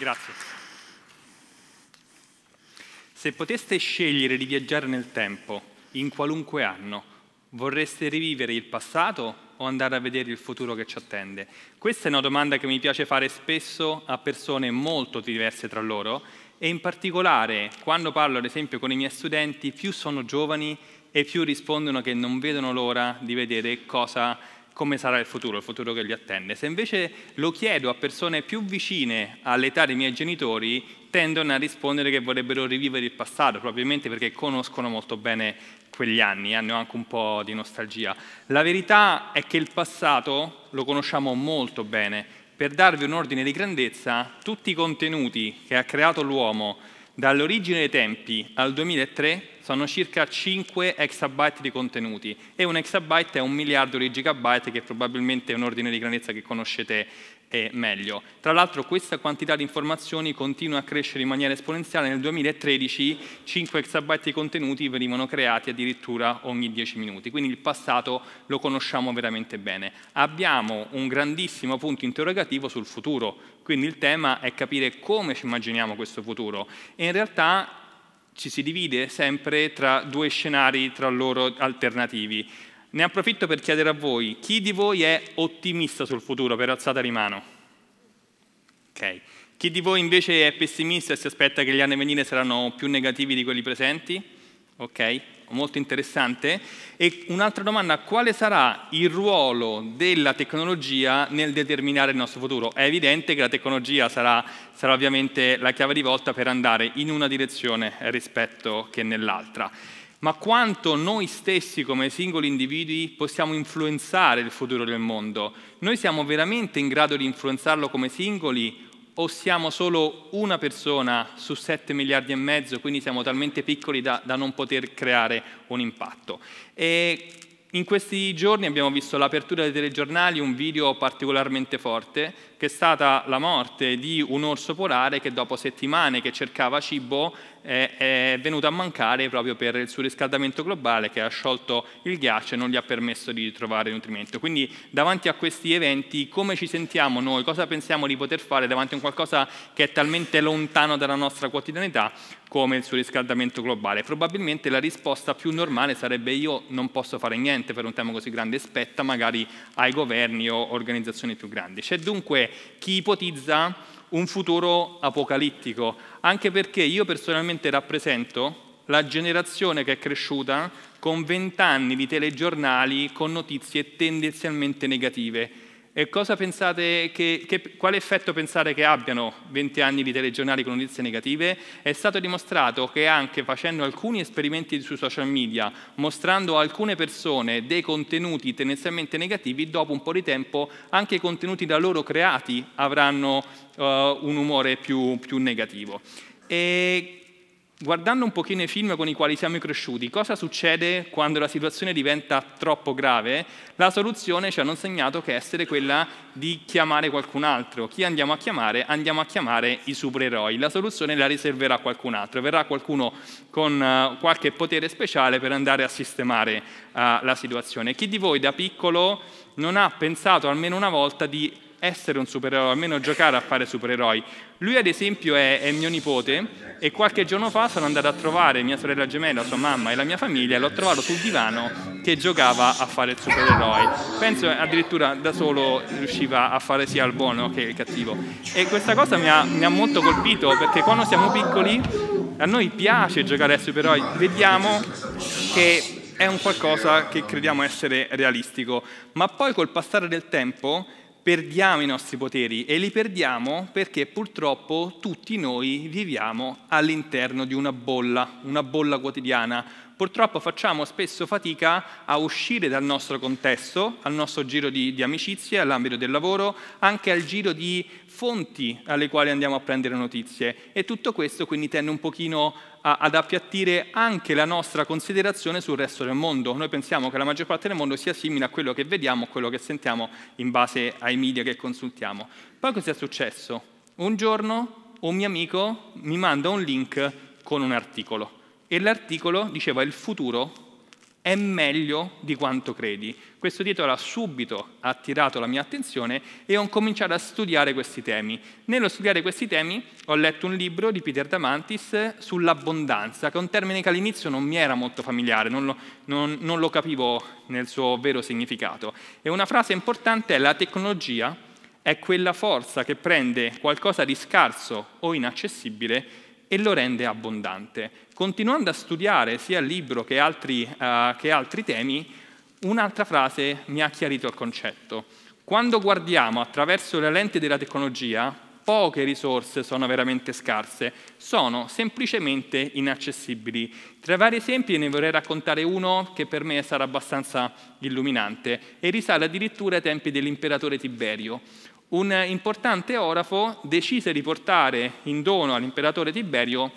Grazie. Se poteste scegliere di viaggiare nel tempo, in qualunque anno, vorreste rivivere il passato o andare a vedere il futuro che ci attende? Questa è una domanda che mi piace fare spesso a persone molto diverse tra loro e in particolare quando parlo ad esempio con i miei studenti, più sono giovani e più rispondono che non vedono l'ora di vedere cosa come sarà il futuro, il futuro che li attende. Se invece lo chiedo a persone più vicine all'età dei miei genitori, tendono a rispondere che vorrebbero rivivere il passato, probabilmente perché conoscono molto bene quegli anni, hanno anche un po' di nostalgia. La verità è che il passato lo conosciamo molto bene. Per darvi un ordine di grandezza, tutti i contenuti che ha creato l'uomo dall'origine dei tempi al 2003 hanno circa 5 exabyte di contenuti e un exabyte è un miliardo di gigabyte che probabilmente è un ordine di grandezza che conoscete eh, meglio. Tra l'altro questa quantità di informazioni continua a crescere in maniera esponenziale, nel 2013 5 exabyte di contenuti venivano creati addirittura ogni 10 minuti, quindi il passato lo conosciamo veramente bene. Abbiamo un grandissimo punto interrogativo sul futuro, quindi il tema è capire come ci immaginiamo questo futuro e in realtà ci si divide sempre tra due scenari tra loro alternativi. Ne approfitto per chiedere a voi, chi di voi è ottimista sul futuro per alzata di mano? Okay. Chi di voi invece è pessimista e si aspetta che gli anni a venire saranno più negativi di quelli presenti? Ok, molto interessante. E un'altra domanda, quale sarà il ruolo della tecnologia nel determinare il nostro futuro? È evidente che la tecnologia sarà, sarà ovviamente la chiave di volta per andare in una direzione rispetto che nell'altra ma quanto noi stessi come singoli individui possiamo influenzare il futuro del mondo. Noi siamo veramente in grado di influenzarlo come singoli o siamo solo una persona su 7 miliardi e mezzo, quindi siamo talmente piccoli da, da non poter creare un impatto. E in questi giorni abbiamo visto l'apertura dei telegiornali, un video particolarmente forte che è stata la morte di un orso polare che dopo settimane che cercava cibo eh, è venuto a mancare proprio per il surriscaldamento globale che ha sciolto il ghiaccio e non gli ha permesso di trovare nutrimento. Quindi davanti a questi eventi come ci sentiamo noi, cosa pensiamo di poter fare davanti a un qualcosa che è talmente lontano dalla nostra quotidianità come il surriscaldamento globale? Probabilmente la risposta più normale sarebbe io non posso fare niente per un tema così grande, spetta magari ai governi o organizzazioni più grandi. C'è dunque chi ipotizza un futuro apocalittico, anche perché io personalmente rappresento la generazione che è cresciuta con vent'anni di telegiornali con notizie tendenzialmente negative e che, che, quale effetto pensate che abbiano 20 anni di telegiornali con notizie negative? È stato dimostrato che anche facendo alcuni esperimenti sui social media, mostrando a alcune persone dei contenuti tendenzialmente negativi, dopo un po' di tempo anche i contenuti da loro creati avranno uh, un umore più, più negativo. E guardando un pochino i film con i quali siamo cresciuti, cosa succede quando la situazione diventa troppo grave? La soluzione ci hanno insegnato che essere quella di chiamare qualcun altro. Chi andiamo a chiamare? Andiamo a chiamare i supereroi. La soluzione la riserverà qualcun altro. Verrà qualcuno con eh, qualche potere speciale per andare a sistemare uh, la situazione. Chi di voi da piccolo non ha pensato almeno una volta di essere un supereroe, almeno giocare a fare supereroi. Lui ad esempio è, è, mio nipote e qualche giorno fa sono andato a trovare mia sorella gemella, sua mamma e la mia famiglia e l'ho trovato sul divano che giocava a fare il supereroe. Penso addirittura da solo riusciva a fare sia il buono che il cattivo. E questa cosa mi ha, mi ha molto colpito perché quando siamo piccoli a noi piace giocare a supereroi, vediamo che è un qualcosa che crediamo essere realistico, ma poi col passare del tempo perdiamo i nostri poteri e li perdiamo perché purtroppo tutti noi viviamo all'interno di una bolla, una bolla quotidiana. Purtroppo facciamo spesso fatica a uscire dal nostro contesto, al nostro giro di, di amicizie, all'ambito del lavoro, anche al giro di fonti alle quali andiamo a prendere notizie. E tutto questo quindi tende un pochino ad appiattire anche la nostra considerazione sul resto del mondo. Noi pensiamo che la maggior parte del mondo sia simile a quello che vediamo, a quello che sentiamo in base ai media che consultiamo. Poi cosa è successo? Un giorno un mio amico mi manda un link con un articolo e l'articolo diceva il futuro è meglio di quanto credi. Questo titolo ha subito attirato la mia attenzione e ho cominciato a studiare questi temi. Nello studiare questi temi ho letto un libro di Peter Damantis sull'abbondanza, che è un termine che all'inizio non mi era molto familiare, non lo, non, non lo capivo nel suo vero significato. E una frase importante è la tecnologia è quella forza che prende qualcosa di scarso o inaccessibile e lo rende abbondante. Continuando a studiare sia il libro che altri, uh, che altri temi, un'altra frase mi ha chiarito il concetto. Quando guardiamo attraverso le lenti della tecnologia, poche risorse sono veramente scarse, sono semplicemente inaccessibili. Tra i vari esempi ne vorrei raccontare uno che per me sarà abbastanza illuminante e risale addirittura ai tempi dell'imperatore Tiberio un importante orafo decise di portare in dono all'imperatore Tiberio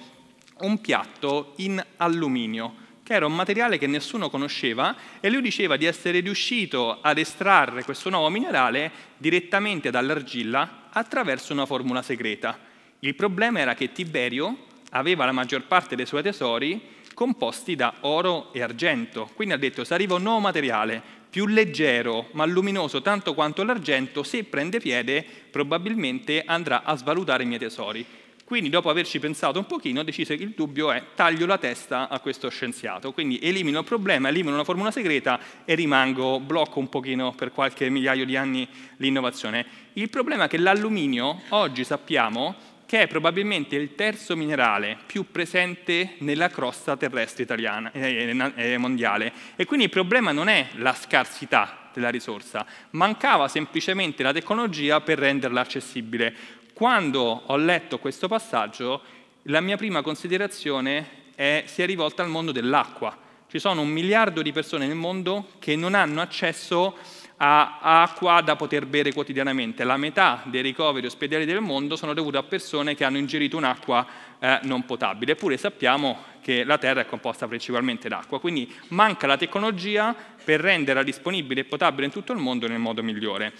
un piatto in alluminio, che era un materiale che nessuno conosceva e lui diceva di essere riuscito ad estrarre questo nuovo minerale direttamente dall'argilla attraverso una formula segreta. Il problema era che Tiberio aveva la maggior parte dei suoi tesori composti da oro e argento. Quindi ha detto, se arriva un nuovo materiale più leggero ma luminoso tanto quanto l'argento, se prende piede probabilmente andrà a svalutare i miei tesori. Quindi dopo averci pensato un pochino ho deciso che il dubbio è taglio la testa a questo scienziato, quindi elimino il problema, elimino una formula segreta e rimango, blocco un pochino per qualche migliaio di anni l'innovazione. Il problema è che l'alluminio oggi sappiamo che è probabilmente il terzo minerale più presente nella crosta terrestre italiana, eh, eh, eh, mondiale. E quindi il problema non è la scarsità della risorsa, mancava semplicemente la tecnologia per renderla accessibile. Quando ho letto questo passaggio, la mia prima considerazione è, si è rivolta al mondo dell'acqua. Ci sono un miliardo di persone nel mondo che non hanno accesso ha acqua da poter bere quotidianamente. La metà dei ricoveri ospedali del mondo sono dovuti a persone che hanno ingerito un'acqua eh, non potabile. Eppure sappiamo che la Terra è composta principalmente d'acqua, quindi manca la tecnologia per renderla disponibile e potabile in tutto il mondo nel modo migliore.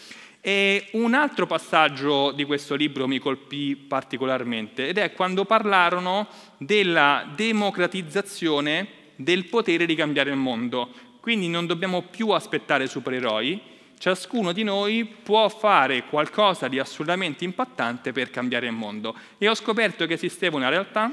E un altro passaggio di questo libro mi colpì particolarmente ed è quando parlarono della democratizzazione del potere di cambiare il mondo. Quindi non dobbiamo più aspettare supereroi, ciascuno di noi può fare qualcosa di assolutamente impattante per cambiare il mondo. E ho scoperto che esisteva una realtà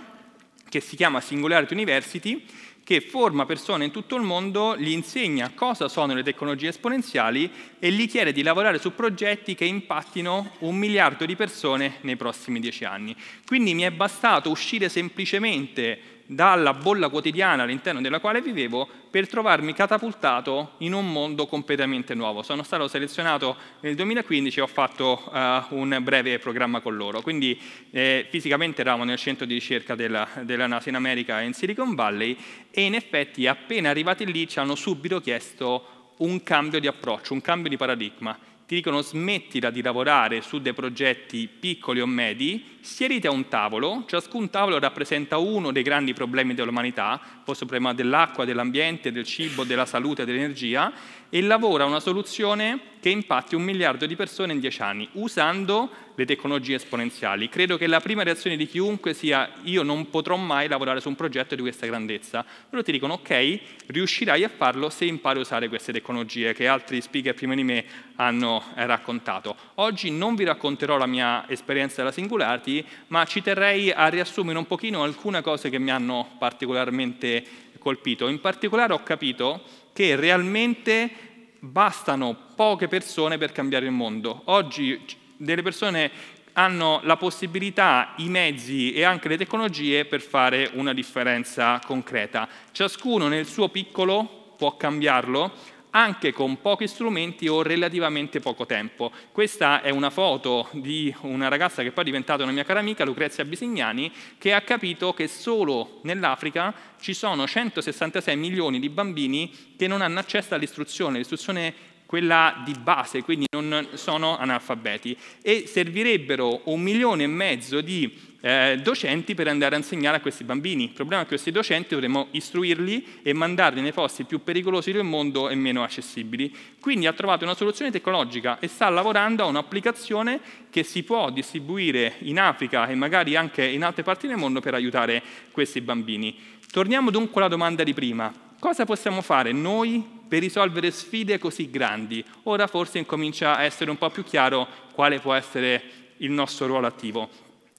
che si chiama Singularity University, che forma persone in tutto il mondo, gli insegna cosa sono le tecnologie esponenziali e gli chiede di lavorare su progetti che impattino un miliardo di persone nei prossimi dieci anni. Quindi mi è bastato uscire semplicemente dalla bolla quotidiana all'interno della quale vivevo per trovarmi catapultato in un mondo completamente nuovo. Sono stato selezionato nel 2015 e ho fatto uh, un breve programma con loro. Quindi eh, fisicamente eravamo nel centro di ricerca della, della NASA in America e in Silicon Valley e in effetti appena arrivati lì ci hanno subito chiesto un cambio di approccio, un cambio di paradigma. Ti dicono smettila di lavorare su dei progetti piccoli o medi siediti a un tavolo, ciascun tavolo rappresenta uno dei grandi problemi dell'umanità, posso problema dell'acqua, dell'ambiente, del cibo, della salute, dell'energia, e lavora una soluzione che impatti un miliardo di persone in dieci anni, usando le tecnologie esponenziali. Credo che la prima reazione di chiunque sia io non potrò mai lavorare su un progetto di questa grandezza. Loro ti dicono ok, riuscirai a farlo se impari a usare queste tecnologie che altri speaker prima di me hanno eh, raccontato. Oggi non vi racconterò la mia esperienza della Singularity, dati, ma ci terrei a riassumere un pochino alcune cose che mi hanno particolarmente colpito. In particolare ho capito che realmente bastano poche persone per cambiare il mondo. Oggi delle persone hanno la possibilità, i mezzi e anche le tecnologie per fare una differenza concreta. Ciascuno nel suo piccolo può cambiarlo, anche con pochi strumenti o relativamente poco tempo. Questa è una foto di una ragazza che poi è diventata una mia cara amica, Lucrezia Bisignani, che ha capito che solo nell'Africa ci sono 166 milioni di bambini che non hanno accesso all'istruzione. L'istruzione quella di base, quindi non sono analfabeti, e servirebbero un milione e mezzo di eh, docenti per andare a insegnare a questi bambini. Il problema è che questi docenti dovremmo istruirli e mandarli nei posti più pericolosi del mondo e meno accessibili. Quindi ha trovato una soluzione tecnologica e sta lavorando a un'applicazione che si può distribuire in Africa e magari anche in altre parti del mondo per aiutare questi bambini. Torniamo dunque alla domanda di prima cosa possiamo fare noi per risolvere sfide così grandi? Ora forse incomincia a essere un po' più chiaro quale può essere il nostro ruolo attivo.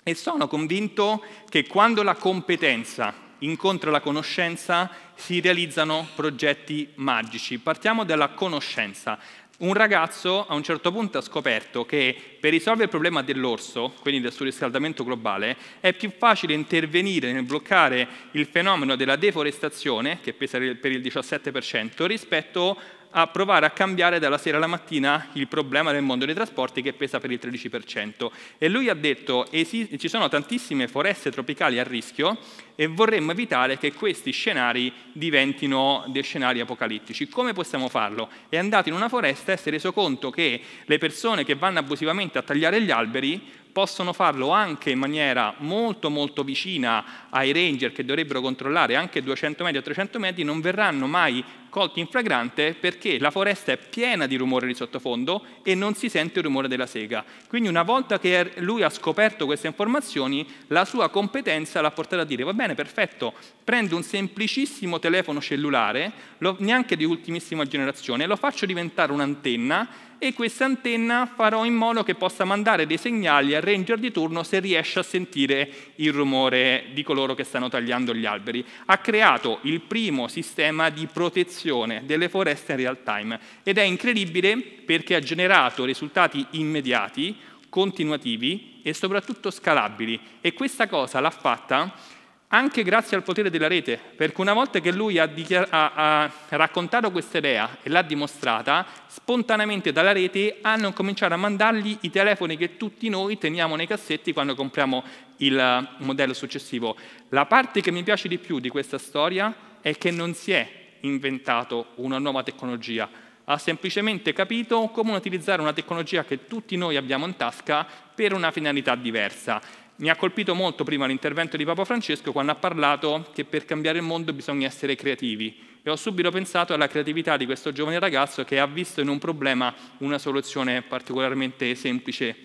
E sono convinto che quando la competenza incontra la conoscenza si realizzano progetti magici. Partiamo dalla conoscenza un ragazzo a un certo punto ha scoperto che per risolvere il problema dell'orso, quindi del surriscaldamento globale, è più facile intervenire nel bloccare il fenomeno della deforestazione, che pesa per il 17%, rispetto a provare a cambiare dalla sera alla mattina il problema del mondo dei trasporti che pesa per il 13%. E lui ha detto ci sono tantissime foreste tropicali a rischio e vorremmo evitare che questi scenari diventino dei scenari apocalittici. Come possiamo farlo? È andato in una foresta e si è reso conto che le persone che vanno abusivamente a tagliare gli alberi possono farlo anche in maniera molto molto vicina ai ranger che dovrebbero controllare anche 200 metri o 300 metri, non verranno mai colti in flagrante perché la foresta è piena di rumore di sottofondo e non si sente il rumore della sega. Quindi una volta che er-, lui ha scoperto queste informazioni, la sua competenza l'ha portata a dire va bene, perfetto, prendo un semplicissimo telefono cellulare, neanche di ultimissima generazione, lo faccio diventare un'antenna e questa antenna farò in modo che possa mandare dei segnali al ranger di turno se riesce a sentire il rumore di coloro che stanno tagliando gli alberi. Ha creato il primo sistema di protezione delle foreste in real time ed è incredibile perché ha generato risultati immediati, continuativi e soprattutto scalabili e questa cosa l'ha fatta anche grazie al potere della rete, perché una volta che lui ha, dichiar- ha, ha raccontato questa idea e l'ha dimostrata, spontaneamente dalla rete hanno cominciato a mandargli i telefoni che tutti noi teniamo nei cassetti quando compriamo il eh, modello successivo. La parte che mi piace di più di questa storia è che non si è inventato una nuova tecnologia, ha semplicemente capito come utilizzare una tecnologia che tutti noi abbiamo in tasca per una finalità diversa. Mi ha colpito molto prima l'intervento di Papa Francesco quando ha parlato che per cambiare il mondo bisogna essere creativi e ho subito pensato alla creatività di questo giovane ragazzo che ha visto in un problema una soluzione particolarmente semplice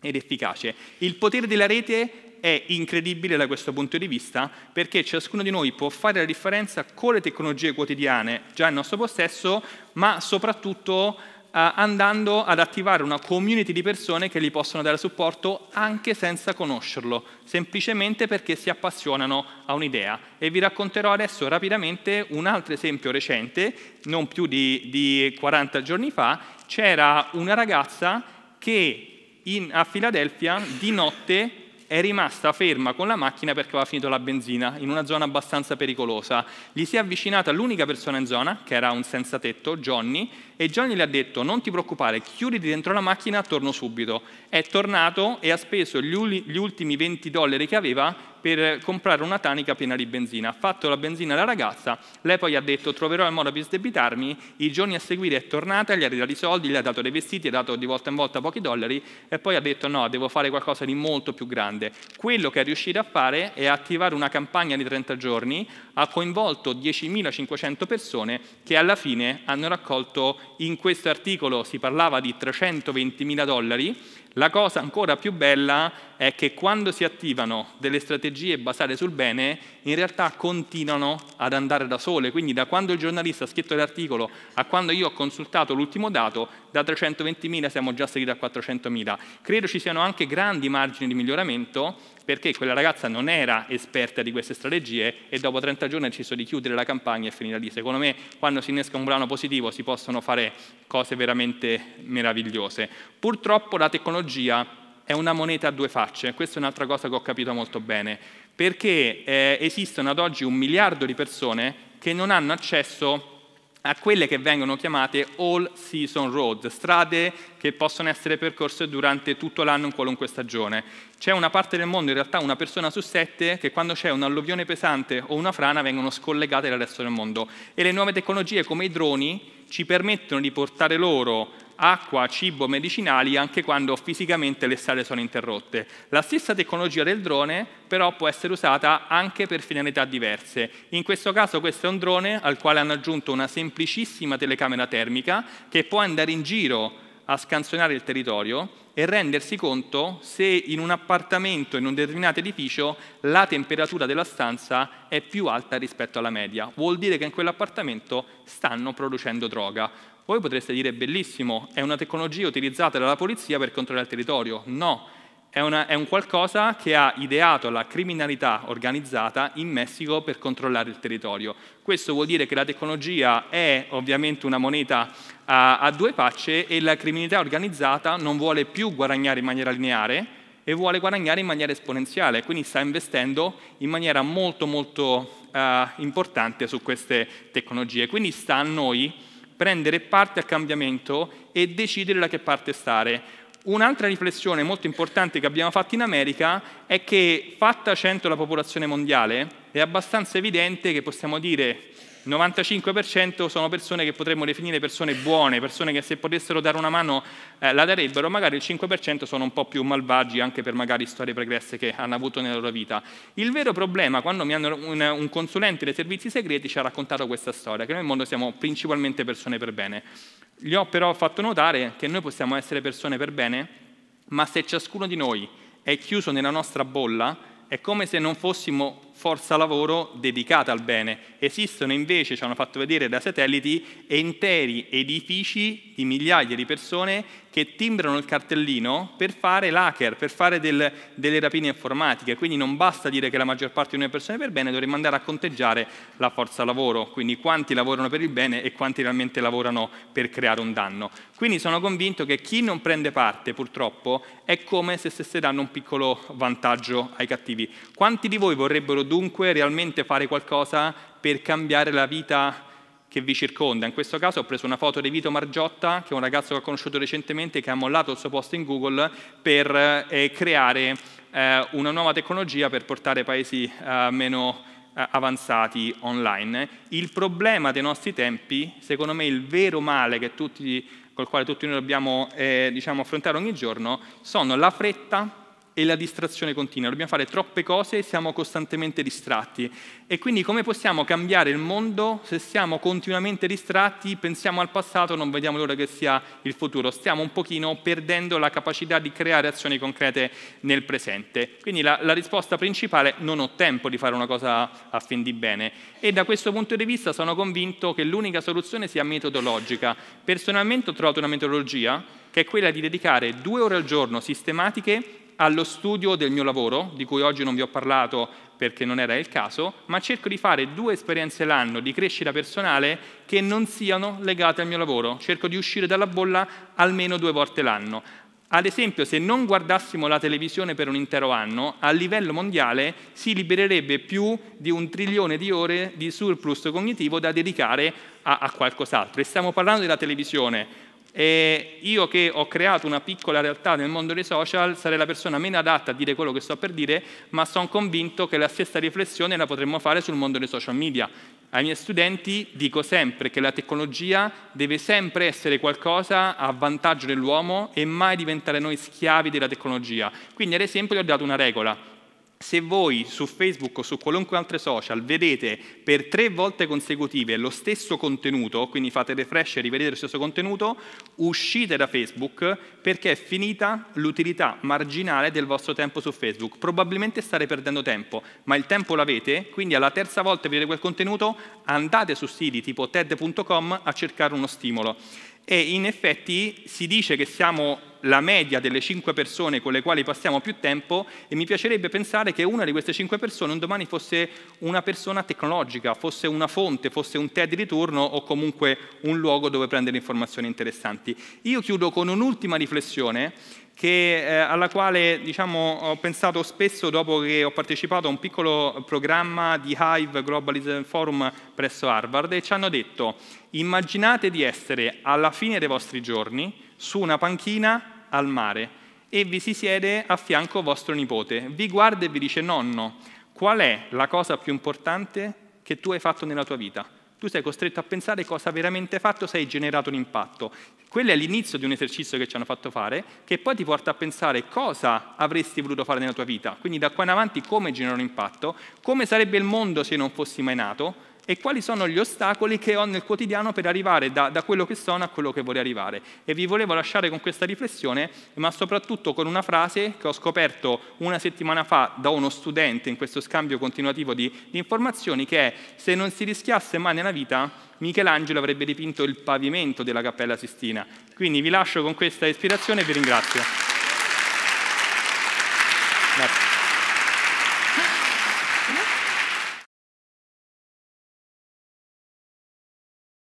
ed efficace. Il potere della rete è incredibile da questo punto di vista perché ciascuno di noi può fare la differenza con le tecnologie quotidiane già in nostro possesso, ma soprattutto eh, andando ad attivare una community di persone che gli possono dare supporto anche senza conoscerlo, semplicemente perché si appassionano a un'idea. E vi racconterò adesso rapidamente un altro esempio recente, non più di, di 40 giorni fa, c'era una ragazza che in, a Filadelfia di notte è rimasta ferma con la macchina perché aveva finito la benzina in una zona abbastanza pericolosa. Gli si è avvicinata l'unica persona in zona, che era un senza tetto, Johnny, e Johnny le ha detto, non ti preoccupare, chiuditi dentro la macchina, torno subito. È tornato e ha speso gli, ultimi 20 dollari che aveva per comprare una tanica piena di benzina. Ha fatto la benzina alla ragazza, lei poi ha detto troverò il modo per sdebitarmi, i giorni a seguire è tornata, gli ha ridato i soldi, gli ha dato dei vestiti, ha dato di volta in volta pochi dollari e poi ha detto no, devo fare qualcosa di molto più grande. Quello che è riuscito a fare è attivare una campagna di 30 giorni, ha coinvolto 10.500 persone che alla fine hanno raccolto in questo articolo si parlava di 320 mila dollari, la cosa ancora più bella è che quando si attivano delle strategie basate sul bene, in realtà continuano ad andare da sole, quindi da quando il giornalista ha scritto l'articolo a quando io ho consultato l'ultimo dato, da 320.000 siamo già saliti a 400.000. Credo ci siano anche grandi margini di miglioramento perché quella ragazza non era esperta di queste strategie e dopo 30 giorni ha deciso di chiudere la campagna e finire lì. Secondo me quando si innesca un brano positivo si possono fare cose veramente meravigliose. Purtroppo la tecnologia è una moneta a due facce, questa è un'altra cosa che ho capito molto bene, perché eh, esistono ad oggi un miliardo di persone che non hanno accesso a quelle che vengono chiamate all season road, strade che possono essere percorse durante tutto l'anno in qualunque stagione. C'è una parte del mondo, in realtà una persona su sette, che quando c'è un alluvione pesante o una frana vengono scollegate dal resto del mondo. E le nuove tecnologie come i droni ci permettono di portare loro acqua, cibo, medicinali anche quando fisicamente le strade sono interrotte. La stessa tecnologia del drone però può essere usata anche per finalità diverse. In questo caso questo è un drone al quale hanno aggiunto una semplicissima telecamera termica che può andare in giro a scansionare il territorio e rendersi conto se in un appartamento, in un determinato edificio, la temperatura della stanza è più alta rispetto alla media. Vuol dire che in quell'appartamento stanno producendo droga. Voi potreste dire bellissimo, è una tecnologia utilizzata dalla polizia per controllare il territorio. No, è, una, è un qualcosa che ha ideato la criminalità organizzata in Messico per controllare il territorio. Questo vuol dire che la tecnologia è ovviamente una moneta a, a due facce e la criminalità organizzata non vuole più guadagnare in maniera lineare, e vuole guadagnare in maniera esponenziale, quindi sta investendo in maniera molto molto eh, importante su queste tecnologie. Quindi sta a noi prendere parte al cambiamento e decidere da che parte stare. Un'altra riflessione molto importante che abbiamo fatto in America è che fatta 100 la popolazione mondiale è abbastanza evidente che possiamo dire il 95% sono persone che potremmo definire persone buone, persone che se potessero dare una mano eh, la darebbero, magari il 5% sono un po' più malvagi anche per magari storie pregresse che hanno avuto nella loro vita. Il vero problema, quando hanno, un, un consulente dei servizi segreti ci ha raccontato questa storia, che noi nel mondo siamo principalmente persone per bene. Gli ho però fatto notare che noi possiamo essere persone per bene, ma se ciascuno di noi è chiuso nella nostra bolla, è come se non fossimo forza lavoro dedicata al bene. Esistono invece, ci hanno fatto vedere da satelliti, interi edifici di migliaia di persone che timbrano il cartellino per fare l'hacker, per fare del, delle rapine informatiche. Quindi non basta dire che la maggior parte di noi persone per bene, dovremmo andare a conteggiare la forza lavoro, quindi quanti lavorano per il bene e quanti realmente lavorano per creare un danno. Quindi sono convinto che chi non prende parte, purtroppo, è come se stesse dando un piccolo vantaggio ai cattivi. Quanti di voi vorrebbero Potrebbero dunque realmente fare qualcosa per cambiare la vita che vi circonda. In questo caso ho preso una foto di Vito Margiotta, che è un ragazzo che ho conosciuto recentemente, che ha mollato il suo posto in Google per eh, creare eh, una nuova tecnologia per portare paesi eh, meno eh, avanzati online. Il problema dei nostri tempi, secondo me il vero male tutti, col quale tutti noi dobbiamo eh, diciamo, affrontare ogni giorno, sono la fretta e la distrazione continua, dobbiamo fare troppe cose e siamo costantemente distratti. E quindi come possiamo cambiare il mondo se siamo continuamente distratti, pensiamo al passato, non vediamo l'ora che sia il futuro? Stiamo un pochino perdendo la capacità di creare azioni concrete nel presente. Quindi la, la risposta principale è non ho tempo di fare una cosa a fin di bene. E da questo punto di vista sono convinto che l'unica soluzione sia metodologica. Personalmente ho trovato una metodologia che è quella di dedicare due ore al giorno sistematiche allo studio del mio lavoro, di cui oggi non vi ho parlato perché non era il caso, ma cerco di fare due esperienze l'anno di crescita personale che non siano legate al mio lavoro. Cerco di uscire dalla bolla almeno due volte l'anno. Ad esempio, se non guardassimo la televisione per un intero anno, a livello mondiale si libererebbe più di un trilione di ore di surplus cognitivo da dedicare a, a qualcos'altro. E stiamo parlando della televisione e io che ho creato una piccola realtà nel mondo dei social sarei la persona meno adatta a dire quello che sto per dire, ma sono convinto che la stessa riflessione la potremmo fare sul mondo dei social media. Ai miei studenti dico sempre che la tecnologia deve sempre essere qualcosa a vantaggio dell'uomo e mai diventare noi schiavi della tecnologia. Quindi ad esempio gli ho dato una regola se voi su Facebook o su qualunque altro social vedete per tre volte consecutive lo stesso contenuto, quindi fate refresh e rivedete lo stesso contenuto, uscite da Facebook perché è finita l'utilità marginale del vostro tempo su Facebook. Probabilmente state perdendo tempo, ma il tempo l'avete, quindi alla terza volta che vedete quel contenuto andate su siti tipo ted.com a cercare uno stimolo. E in effetti si dice che siamo la media delle cinque persone con le quali passiamo più tempo e mi piacerebbe pensare che una di queste cinque persone un domani fosse una persona tecnologica, fosse una fonte, fosse un TED di turno o comunque un luogo dove prendere informazioni interessanti. Io chiudo con un'ultima riflessione che, eh, alla quale diciamo, ho pensato spesso dopo che ho partecipato a un piccolo programma di Hive Globalism Forum presso Harvard e ci hanno detto immaginate di essere alla fine dei vostri giorni su una panchina al mare e vi si siede a fianco vostro nipote, vi guarda e vi dice nonno, qual è la cosa più importante che tu hai fatto nella tua vita? Tu sei costretto a pensare cosa veramente hai fatto se hai generato un impatto. Quello è l'inizio di un esercizio che ci hanno fatto fare, che poi ti porta a pensare cosa avresti voluto fare nella tua vita. Quindi da qua in avanti come generare un impatto, come sarebbe il mondo se non fossi mai nato, e quali sono gli ostacoli che ho nel quotidiano per arrivare da, da, quello che sono a quello che vorrei arrivare. E vi volevo lasciare con questa riflessione, ma soprattutto con una frase che ho scoperto una settimana fa da uno studente in questo scambio continuativo di, di informazioni, che è se non si rischiasse mai nella vita, Michelangelo avrebbe dipinto il pavimento della Cappella Sistina. Quindi vi lascio con questa ispirazione e vi ringrazio. Grazie.